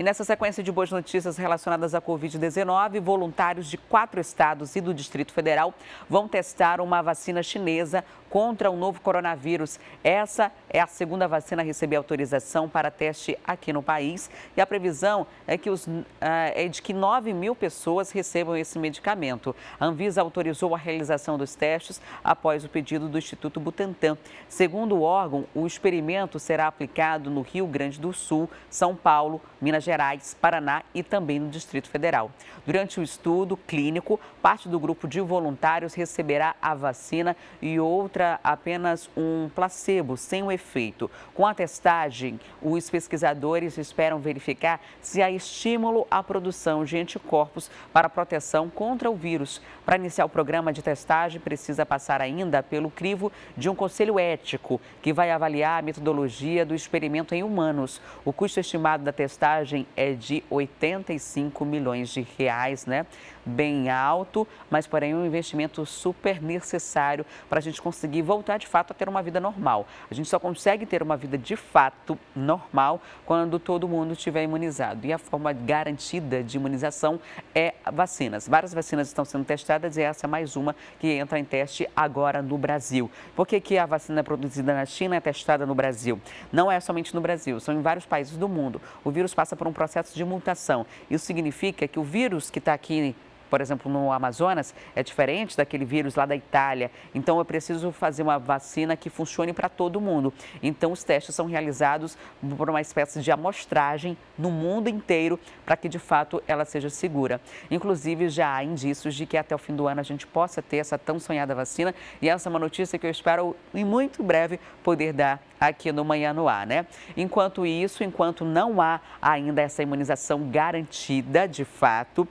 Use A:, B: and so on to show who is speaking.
A: E nessa sequência de boas notícias relacionadas à Covid-19, voluntários de quatro estados e do Distrito Federal vão testar uma vacina chinesa contra o novo coronavírus. Essa é a segunda vacina a receber autorização para teste aqui no país e a previsão é, que os, eh, é de que 9 mil pessoas recebam esse medicamento. A Anvisa autorizou a realização dos testes após o pedido do Instituto Butantan. Segundo o órgão, o experimento será aplicado no Rio Grande do Sul, São Paulo, Minas Gerais, Paraná e também no Distrito Federal. Durante o estudo clínico, parte do grupo de voluntários receberá a vacina e outra encontra apenas um placebo, sem o efeito. Com a testagem, os pesquisadores esperam verificar se há estímulo à produção de anticorpos para proteção contra o vírus. Para iniciar o programa de testagem, precisa passar ainda pelo crivo de um conselho ético, que vai avaliar a metodologia do experimento em humanos. O custo estimado da testagem é de 85 milhões de reais, né? Bem alto, mas porém um investimento super necessário para a gente conseguir conseguir voltar de fato a ter uma vida normal. A gente só consegue ter uma vida de fato normal quando todo mundo estiver imunizado. E a forma garantida de imunização é vacinas. Várias vacinas estão sendo testadas e essa é mais uma que entra em teste agora no Brasil. Por que, que a vacina produzida na China é testada no Brasil? Não é somente no Brasil, são em vários países do mundo. O vírus passa por um processo de mutação. Isso significa que o vírus que está aqui por exemplo, no Amazonas, é diferente daquele vírus lá da Itália. Então, eu preciso fazer uma vacina que funcione para todo mundo. Então, os testes são realizados por uma espécie de amostragem no mundo inteiro para que, de fato, ela seja segura. Inclusive, já há indícios de que até o fim do ano a gente possa ter essa tão sonhada vacina. E essa é uma notícia que eu espero, em muito breve, poder dar aqui no Manhã no Ar, né? Enquanto isso, enquanto não há ainda essa imunização garantida, de fato,